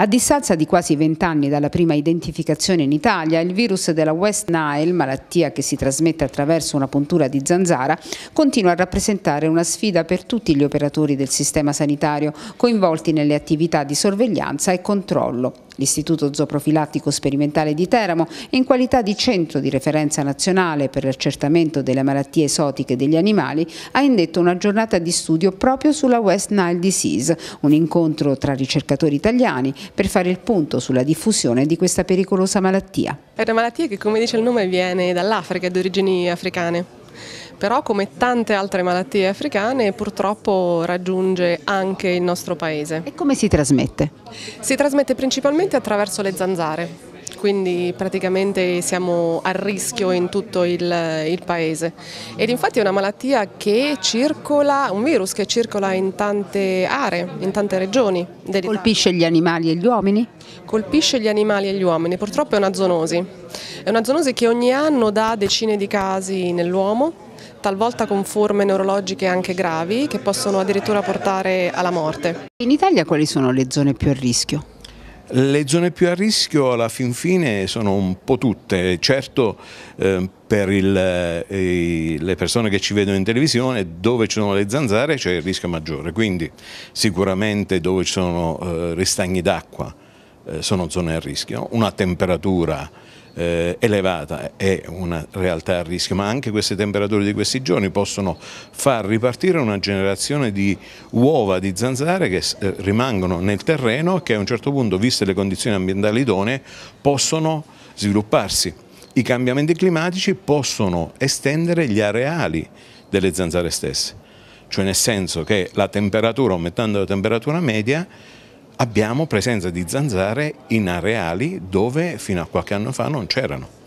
A distanza di quasi vent'anni dalla prima identificazione in Italia, il virus della West Nile, malattia che si trasmette attraverso una puntura di zanzara, continua a rappresentare una sfida per tutti gli operatori del sistema sanitario coinvolti nelle attività di sorveglianza e controllo l'Istituto Zooprofilattico Sperimentale di Teramo, in qualità di centro di referenza nazionale per l'accertamento delle malattie esotiche degli animali, ha indetto una giornata di studio proprio sulla West Nile Disease, un incontro tra ricercatori italiani per fare il punto sulla diffusione di questa pericolosa malattia. È una malattia che, come dice il nome, viene dall'Africa, di origini africane però come tante altre malattie africane purtroppo raggiunge anche il nostro paese. E come si trasmette? Si trasmette principalmente attraverso le zanzare quindi praticamente siamo a rischio in tutto il, il, paese. Ed infatti è una malattia che circola, un virus che circola in tante aree, in tante regioni. Colpisce gli animali e gli uomini? Colpisce gli animali e gli uomini, purtroppo è una zoonosi. È una zoonosi che ogni anno dà decine di casi nell'uomo, talvolta con forme neurologiche anche gravi che possono addirittura portare alla morte. In Italia quali sono le zone più a rischio? Le zone più a rischio alla fin fine sono un po' tutte, certo eh, per il, eh, le persone che ci vedono in televisione dove ci sono le zanzare c'è il rischio maggiore, quindi sicuramente dove ci sono eh, ristagni d'acqua eh, sono zone a rischio, una temperatura eh, elevata è una realtà a rischio, ma anche queste temperature di questi giorni possono far ripartire una generazione di uova di zanzare che eh, rimangono nel terreno e che a un certo punto, viste le condizioni ambientali idonee, possono svilupparsi. I cambiamenti climatici possono estendere gli areali delle zanzare stesse, cioè nel senso che la temperatura, aumentando la temperatura media, abbiamo presenza di zanzare in areali dove fino a qualche anno fa non c'erano.